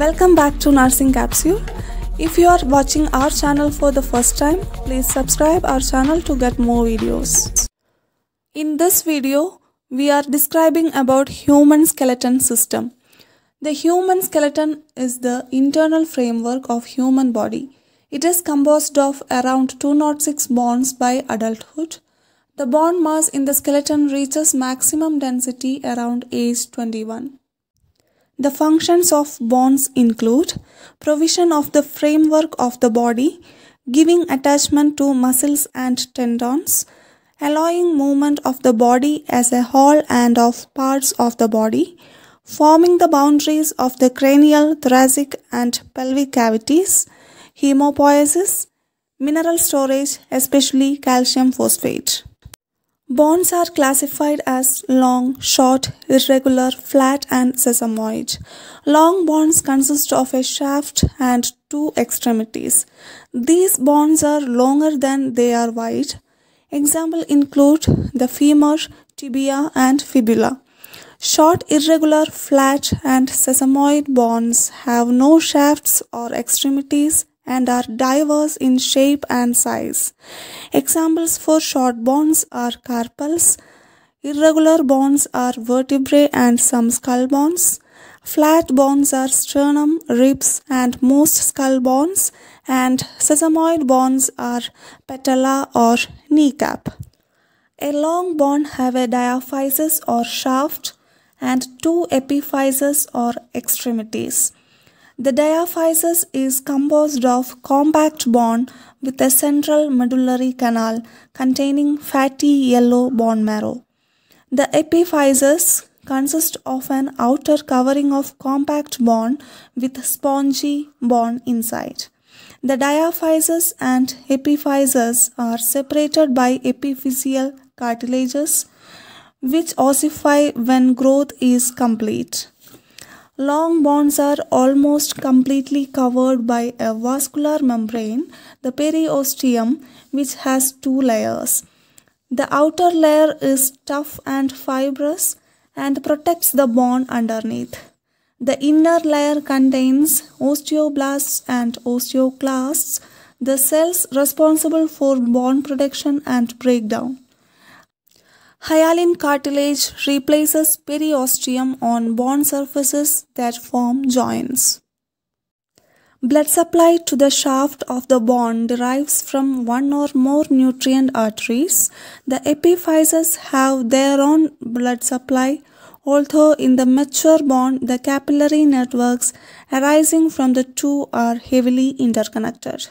Welcome back to Nursing Capsule. If you are watching our channel for the first time, please subscribe our channel to get more videos. In this video, we are describing about human skeleton system. The human skeleton is the internal framework of human body. It is composed of around 206 bonds by adulthood. The bond mass in the skeleton reaches maximum density around age 21. The functions of bonds include provision of the framework of the body, giving attachment to muscles and tendons, allowing movement of the body as a whole and of parts of the body, forming the boundaries of the cranial, thoracic and pelvic cavities, hemopoiesis, mineral storage, especially calcium phosphate. Bonds are classified as long, short, irregular, flat, and sesamoid. Long bonds consist of a shaft and two extremities. These bonds are longer than they are wide. Example include the femur, tibia, and fibula. Short, irregular, flat, and sesamoid bonds have no shafts or extremities and are diverse in shape and size. Examples for short bones are carpals. irregular bones are vertebrae and some skull bones, flat bones are sternum, ribs and most skull bones, and sesamoid bones are patella or kneecap. A long bone have a diaphysis or shaft and two epiphyses or extremities. The diaphysis is composed of compact bone with a central medullary canal containing fatty yellow bone marrow. The epiphysis consists of an outer covering of compact bone with spongy bone inside. The diaphysis and epiphysis are separated by epiphyseal cartilages which ossify when growth is complete. Long bones are almost completely covered by a vascular membrane, the periosteum, which has two layers. The outer layer is tough and fibrous and protects the bone underneath. The inner layer contains osteoblasts and osteoclasts, the cells responsible for bone production and breakdown. Hyaline cartilage replaces periosteum on bone surfaces that form joints. Blood supply to the shaft of the bone derives from one or more nutrient arteries. The epiphyses have their own blood supply, although in the mature bone, the capillary networks arising from the two are heavily interconnected.